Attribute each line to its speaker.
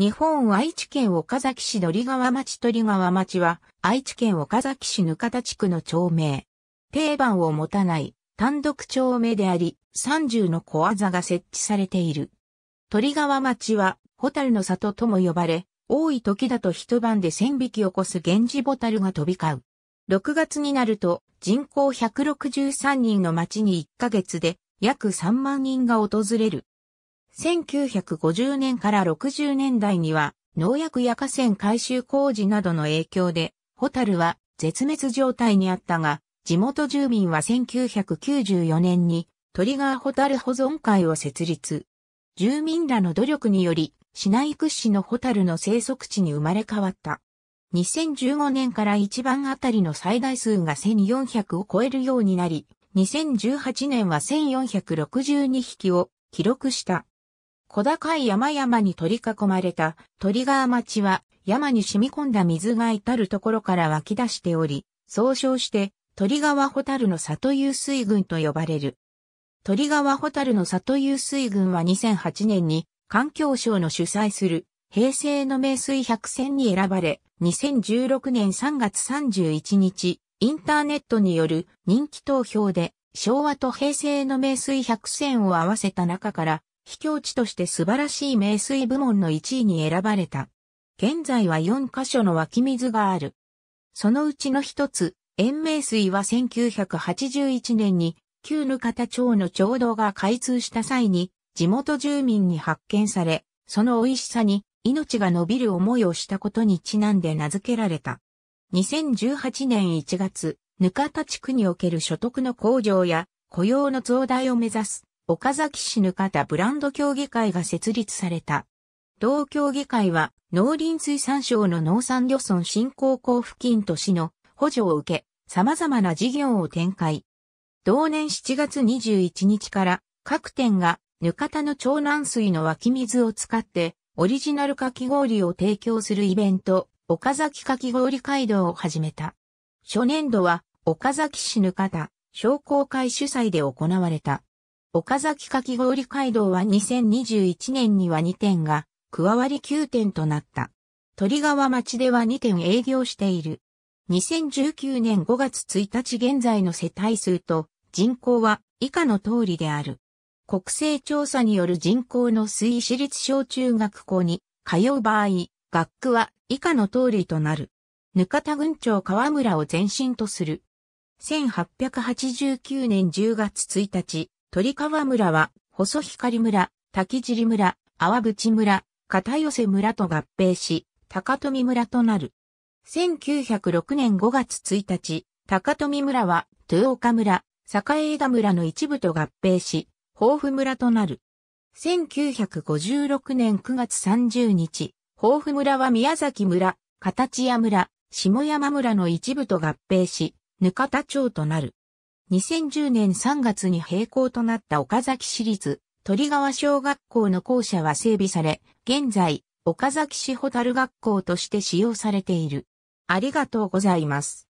Speaker 1: 日本愛知県岡崎市鳥川町鳥川町は、愛知県岡崎市額田地区の町名。定番を持たない単独町名であり、30の小技が設置されている。鳥川町は、ホタルの里とも呼ばれ、多い時だと一晩で千匹を越す源氏ホタルが飛び交う。6月になると、人口163人の町に1ヶ月で、約3万人が訪れる。1950年から60年代には農薬や河川改修工事などの影響で、ホタルは絶滅状態にあったが、地元住民は1994年にトリガーホタル保存会を設立。住民らの努力により、市内屈指のホタルの生息地に生まれ変わった。2015年から一番あたりの最大数が1400を超えるようになり、2018年は1462匹を記録した。小高い山々に取り囲まれた鳥川町は山に染み込んだ水が至るところから湧き出しており、総称して鳥川ホタルの里遊水群と呼ばれる。鳥川ホタルの里遊水群は2008年に環境省の主催する平成の名水百選に選ばれ、2016年3月31日、インターネットによる人気投票で昭和と平成の名水百選を合わせた中から秘境地として素晴らしい名水部門の1位に選ばれた。現在は4カ所の湧き水がある。そのうちの一つ、延命水は1981年に旧ぬ方町の町道が開通した際に地元住民に発見され、その美味しさに命が伸びる思いをしたことにちなんで名付けられた。2018年1月、ぬかた地区における所得の向上や雇用の増大を目指す岡崎市ぬかたブランド協議会が設立された。同協議会は農林水産省の農産漁村振興交付金と市の補助を受け、様々な事業を展開。同年7月21日から各店がぬかたの長南水の湧き水を使ってオリジナルかき氷を提供するイベント、岡崎かき氷街道を始めた。初年度は岡崎市ぬかた商工会主催で行われた。岡崎かき氷街道は2021年には2店が加わり9店となった。鳥川町では2店営業している。2019年5月1日現在の世帯数と人口は以下の通りである。国勢調査による人口の推移私立小中学校に通う場合、学区は以下の通りとなる。ぬかた郡町川村を前身とする。1889年10月1日、鳥川村は、細光村、滝尻村、淡淵村、片寄村と合併し、高富村となる。1906年5月1日、高富村は、豊岡村、栄枝村の一部と合併し、豊富村となる。1956年9月30日、豊富村は宮崎村、形屋谷村、下山村の一部と合併し、ぬかた町となる。2010年3月に閉校となった岡崎市立鳥川小学校の校舎は整備され、現在、岡崎市ホタル学校として使用されている。ありがとうございます。